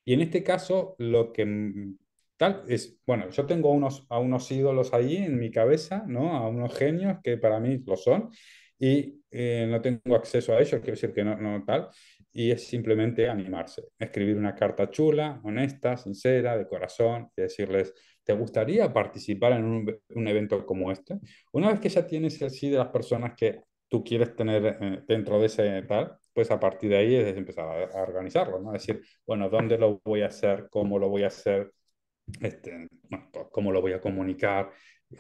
Y en este caso lo que tal es, bueno, yo tengo unos, a unos ídolos ahí en mi cabeza, ¿no? A unos genios que para mí lo son y eh, no tengo acceso a ellos, quiero decir que no, tal, y es simplemente animarse, escribir una carta chula, honesta, sincera, de corazón, y decirles, ¿te gustaría participar en un, evento como este? Una vez que ya tienes el así de las personas que tú quieres tener eh, dentro de ese tal, pues a partir de ahí es empezar a, organizarlo, ¿no? Decir, bueno, ¿dónde lo voy a hacer? ¿Cómo lo voy a hacer? Este, cómo lo voy a comunicar,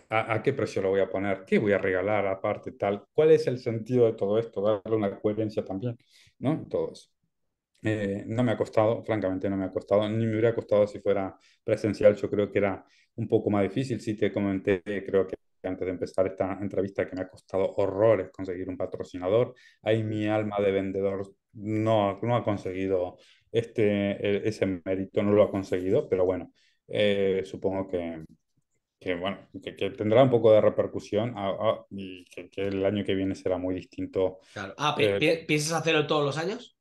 ¿A, qué precio lo voy a poner? ¿Qué voy a regalar aparte? Tal? ¿Cuál es el sentido de todo esto? Darle una coherencia también, ¿no? Todo eso. Eh, no me ha costado, francamente no me ha costado, ni me hubiera costado si fuera presencial, yo creo que era un poco más difícil, sí te comenté, creo que antes de empezar esta entrevista, que me ha costado horrores conseguir un patrocinador, ahí mi alma de vendedor no, no ha conseguido este, e, ese mérito, no lo ha conseguido, pero bueno, eh, supongo que, que, tendrá un poco de repercusión ah, ah, y que, el año que viene será muy distinto. Ah, eh, ¿piensas hacerlo todos los años?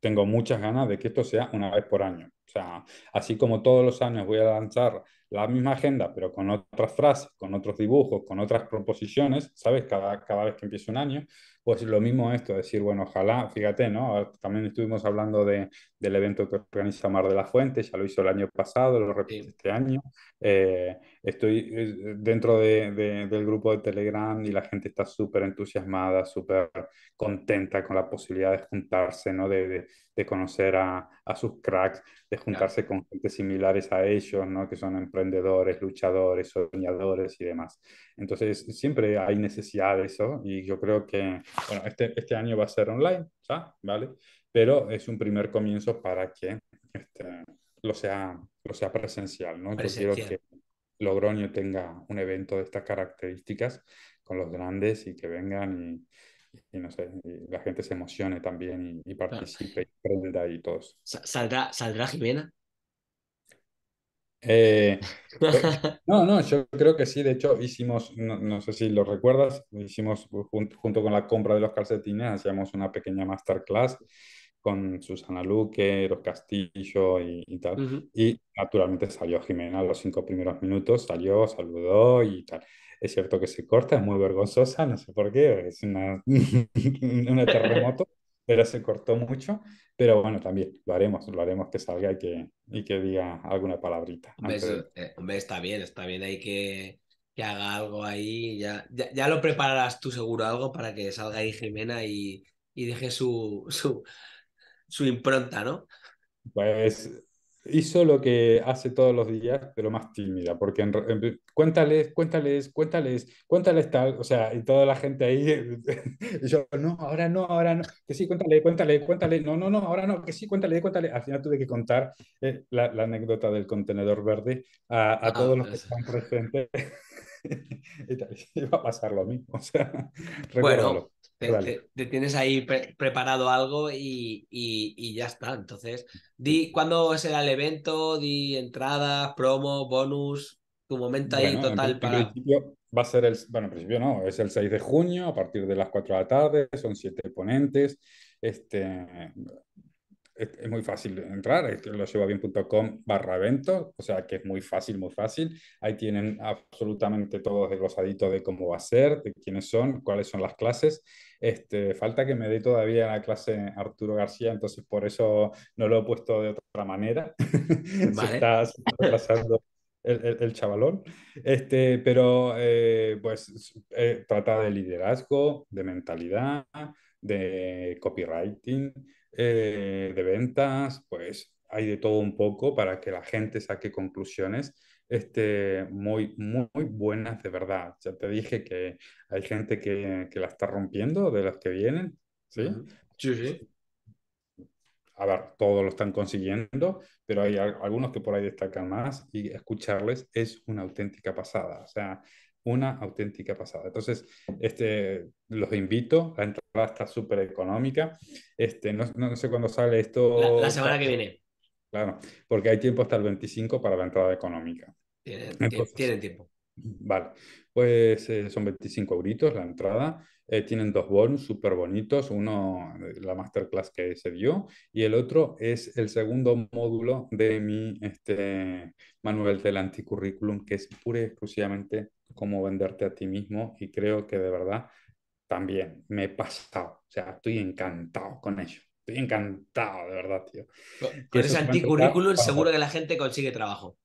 Tengo muchas ganas de que esto sea una vez por año. O sea, así como todos los años voy a lanzar la misma agenda, pero con otras frases, con otros dibujos, con otras proposiciones, ¿sabes? Cada, cada vez que empiezo un año, pues lo mismo esto, decir, bueno, ojalá, fíjate, ¿no? También estuvimos hablando del evento que organiza Mar de la Fuente, ya lo hizo el año pasado, lo repite este año. Eh, estoy dentro del grupo de Telegram y la gente está súper entusiasmada, súper contenta con la posibilidad de juntarse, ¿no? De, de conocer a, sus cracks, de juntarse con gente similares a ellos, ¿no? Que son emprendedores, luchadores, soñadores y demás. Entonces, siempre hay necesidad de eso y yo creo que bueno, este, este año va a ser online, ¿sabes? ¿vale? Pero es un primer comienzo para que este, lo, sea, lo sea presencial, ¿no? Yo quiero que Logroño tenga un evento de estas características con los grandes y que vengan y, y no sé, la gente se emocione también y, participe y prenda y todos ¿Saldrá, ¿Saldrá Jimena? Eh, eh, no, no, yo creo que sí. De hecho, hicimos, no, sé si lo recuerdas, hicimos junto con la compra de los calcetines, hacíamos una pequeña masterclass con Susana Luque, los Castillo y, tal. Y naturalmente salió Jimena los cinco primeros minutos, salió, saludó y tal. Es cierto que se corta, es muy vergonzosa, no sé por qué, es una, un terremoto pero se cortó mucho. Pero bueno, también lo haremos, lo haremos que salga y que, y que diga alguna palabrita. Hombre, eh, está bien, está bien, hay que, que haga algo ahí. Ya, ya, lo prepararás tú seguro algo para que salga ahí Jimena y, y deje su, su, su impronta, ¿no? Pues hizo lo que hace todos los días, pero más tímida, porque cuéntales, cuéntales, cuéntales, cuéntales tal, o sea, y toda la gente ahí, yo, no, ahora no, ahora no, que sí, cuéntale, cuéntale, cuéntale, no, no, no, ahora no, que sí, cuéntale, cuéntale. Al final tuve que contar eh, la, anécdota del contenedor verde a, a ah, todos los que están presentes. y tal. va a pasar lo mismo. O sea, bueno, te, tienes ahí preparado algo y, ya está. Entonces, di cuándo será el evento, di entradas, promo, bonus, tu momento ahí total en para. Va a ser el, bueno, principio no, es el 6 de junio, a partir de las 4 de la tarde, son siete ponentes. Este, es, muy fácil entrar, es, lo lleva bien.com barra evento, o sea que es muy fácil, muy fácil. Ahí tienen absolutamente todos desglosadito de cómo va a ser, de quiénes son, cuáles son las clases. Este, falta que me dé todavía la clase Arturo García, entonces por eso no lo he puesto de otra manera. Vale. se está, El, el, chavalón, este, pero eh, pues eh, trata de liderazgo, de mentalidad, de copywriting, eh, de ventas, pues hay de todo un poco para que la gente saque conclusiones este, muy, muy, buenas de verdad. Ya te dije que hay gente que, la está rompiendo de las que vienen, ¿sí? Sí, A ver, todos lo están consiguiendo, pero hay algunos que por ahí destacan más y escucharles es una auténtica pasada, o sea, una auténtica pasada. Entonces, este, los invito a entrar está súper económica. Este, no, no, sé cuándo sale esto. La, semana que viene. Claro, porque hay tiempo hasta el 25 para la entrada económica. Tienen, tiempo. Vale, pues eh, son 25 euros la entrada. Eh, tienen dos bonus súper bonitos. Uno, la masterclass que se dio, y el otro es el segundo módulo de mi este, manual del anticurrículum, que es pura y exclusivamente cómo venderte a ti mismo. Y creo que de verdad también me he pasado. O sea, estoy encantado con ello. Estoy encantado, de verdad, tío. Con ese anticurrículum seguro que la gente consigue trabajo.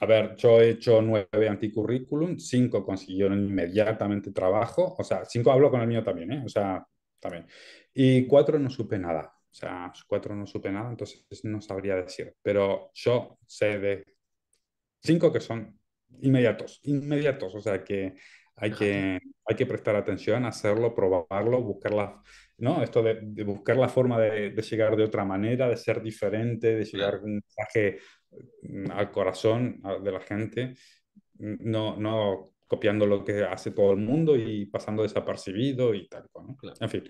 A ver, yo he hecho nueve anticurrículum, cinco consiguieron inmediatamente trabajo, o sea, cinco hablo con el mío también, ¿eh? O sea, también. Y cuatro no supe nada, o sea, cuatro no supe nada, entonces no sabría decir, pero yo sé de cinco que son inmediatos, inmediatos, o sea, que hay que, hay que prestar atención, hacerlo, probarlo, buscar la, ¿no? Esto de, buscar la forma de, llegar de otra manera, de ser diferente, de llegar un mensaje mm, al corazón de la gente, mm, no, no copiando lo que hace todo el mundo y pasando desapercibido y tal. En fin,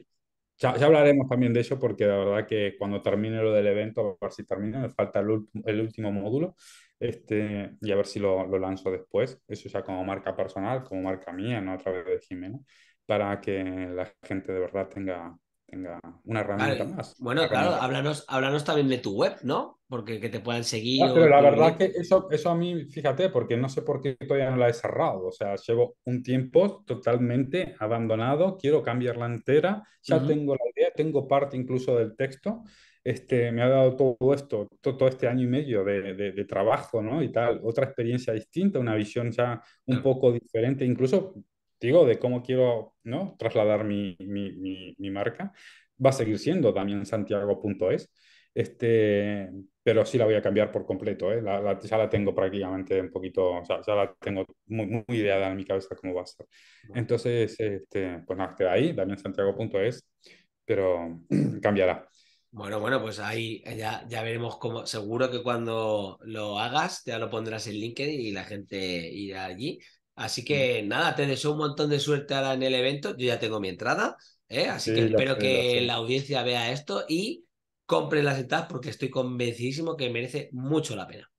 ya, hablaremos también de eso porque la verdad que cuando termine lo del evento, a ver si termina, me falta el, el último módulo, este, y a ver si lo, lanzo después, eso ya como marca personal, como marca mía, no a través de Jimena, para que la gente de verdad tenga, tenga una herramienta más. Bueno, claro, háblanos, háblanos, también de tu web, ¿no? Porque que te puedan seguir. Ah, la verdad que eso, eso a mí, fíjate, porque no sé por qué todavía no la he cerrado, o sea, llevo un tiempo totalmente abandonado, quiero cambiarla entera, ya tengo la idea, tengo parte incluso del texto, este, me ha dado todo esto, todo, este año y medio de, trabajo, Y tal, otra experiencia distinta, una visión ya un poco diferente, incluso, digo, de cómo quiero, Trasladar mi, marca. Va a seguir siendo damián este, pero sí la voy a cambiar por completo, ¿eh? ya la tengo prácticamente un poquito, ya la tengo muy, muy ideada en mi cabeza cómo va a ser. Entonces, este, pues nada, queda ahí, damiansantiago.es, pero cambiará. Bueno, bueno, pues ahí ya, ya veremos cómo. Seguro que cuando lo hagas ya lo pondrás en LinkedIn y la gente irá allí. Así mm. que nada, te deseo un montón de suerte ahora en el evento. Yo ya tengo mi entrada, ¿eh? así que espero que la audiencia vea esto y compre las entradas porque estoy convencidísimo que merece mucho la pena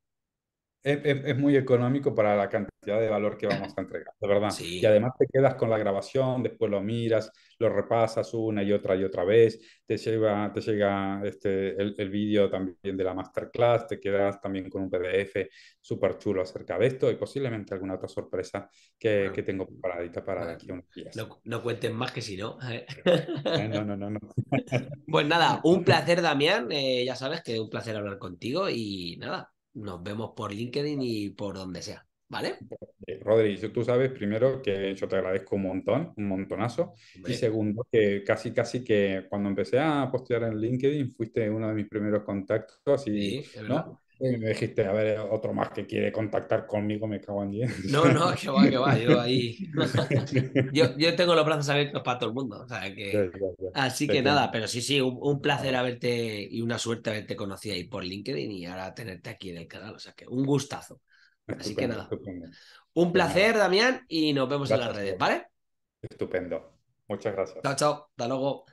es, muy económico para la cantidad de valor que vamos a entregar, de verdad. Y además te quedas con la grabación, después lo miras, lo repasas una y otra y otra vez, te llega, te llega este, el, el vídeo también de la masterclass, te quedas también con un PDF súper chulo acerca de esto y posiblemente alguna otra sorpresa que, tengo preparadita para aquí unos días. No, no cuenten más que si no. no, no, no, pues nada, un placer Damián, eh, ya sabes que un placer hablar contigo y nada, nos vemos por LinkedIn y por donde sea, ¿vale? Eh, Rodri, tú sabes primero que yo te agradezco un montón, un montonazo. Y segundo, que casi, casi que cuando empecé a postear en LinkedIn fuiste uno de mis primeros contactos. Y, ¿no? Y me dijiste, a ver, otro más que quiere contactar conmigo, me cago en 10. No, no, que va, que va, yo ahí. yo, tengo los brazos abiertos para todo el mundo. Así que nada, pero sí, sí, un, placer haberte y una suerte haberte conocido ahí por LinkedIn y ahora tenerte aquí en el canal. O sea, que un gustazo. Así que nada. Un pues placer, Damián, y nos vemos en las redes, ¿vale? Estupendo. Muchas gracias. Chao, chao. Hasta luego.